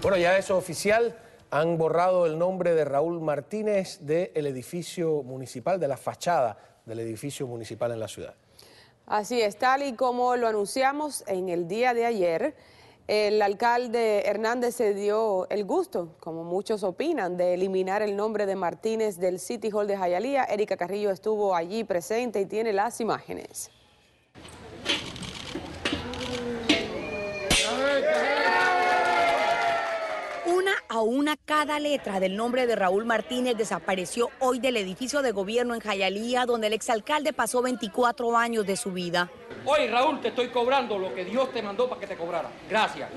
Bueno, ya eso es oficial. Han borrado el nombre de Raúl Martínez del edificio municipal, de la fachada del edificio municipal en la ciudad. Así es, tal y como lo anunciamos en el día de ayer, el alcalde Hernández se dio el gusto, como muchos opinan, de eliminar el nombre de Martínez del City Hall de Jayalía. Erika Carrillo estuvo allí presente y tiene las imágenes. una cada letra del nombre de Raúl Martínez desapareció hoy del edificio de gobierno en Jayalía, donde el exalcalde pasó 24 años de su vida. Hoy, Raúl, te estoy cobrando lo que Dios te mandó para que te cobrara. Gracias.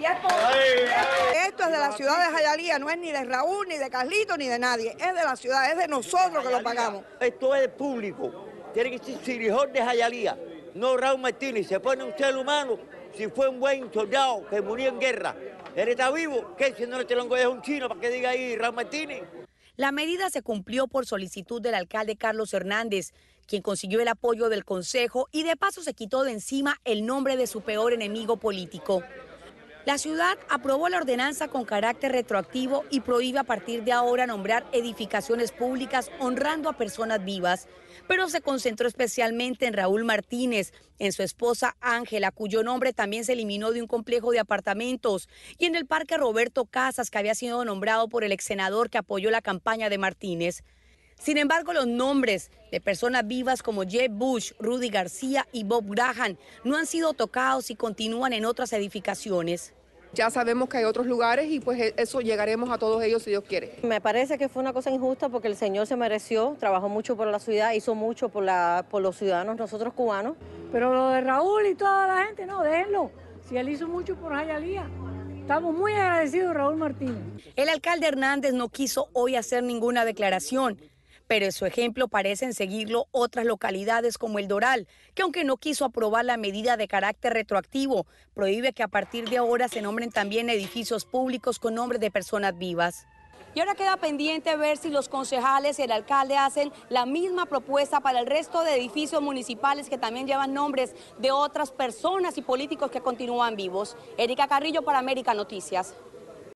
Esto es de la ciudad de Jayalía, no es ni de Raúl, ni de Carlito, ni de nadie. Es de la ciudad, es de nosotros que lo pagamos. Esto es público. Tiene que ser sirijón de Jayalía, no Raúl Martínez. Se pone un ser humano si fue un buen soldado que murió en guerra, él está vivo, que si no le este telongo es un chino para que diga ahí Raúl La medida se cumplió por solicitud del alcalde Carlos Hernández, quien consiguió el apoyo del Consejo y de paso se quitó de encima el nombre de su peor enemigo político. La ciudad aprobó la ordenanza con carácter retroactivo y prohíbe a partir de ahora nombrar edificaciones públicas honrando a personas vivas, pero se concentró especialmente en Raúl Martínez, en su esposa Ángela, cuyo nombre también se eliminó de un complejo de apartamentos, y en el parque Roberto Casas, que había sido nombrado por el ex senador que apoyó la campaña de Martínez. Sin embargo, los nombres de personas vivas como Jeb Bush, Rudy García y Bob Graham no han sido tocados y continúan en otras edificaciones. Ya sabemos que hay otros lugares y pues e-, eso llegaremos a todos ellos si Dios quiere. Me parece que fue una cosa injusta porque el señor se mereció, trabajó mucho por la ciudad, hizo mucho por, los ciudadanos, nosotros cubanos. Pero lo de Raúl y toda la gente, no, déjenlo. Si él hizo mucho por día, Estamos muy agradecidos, Raúl Martínez. El alcalde Hernández no quiso hoy hacer ninguna declaración pero su ejemplo parecen seguirlo otras localidades como El Doral, que aunque no quiso aprobar la medida de carácter retroactivo, prohíbe que a partir de ahora se nombren también edificios públicos con nombres de personas vivas. Y ahora queda pendiente ver si los concejales y el alcalde hacen la misma propuesta para el resto de edificios municipales que también llevan nombres de otras personas y políticos que continúan vivos. Erika Carrillo para América Noticias.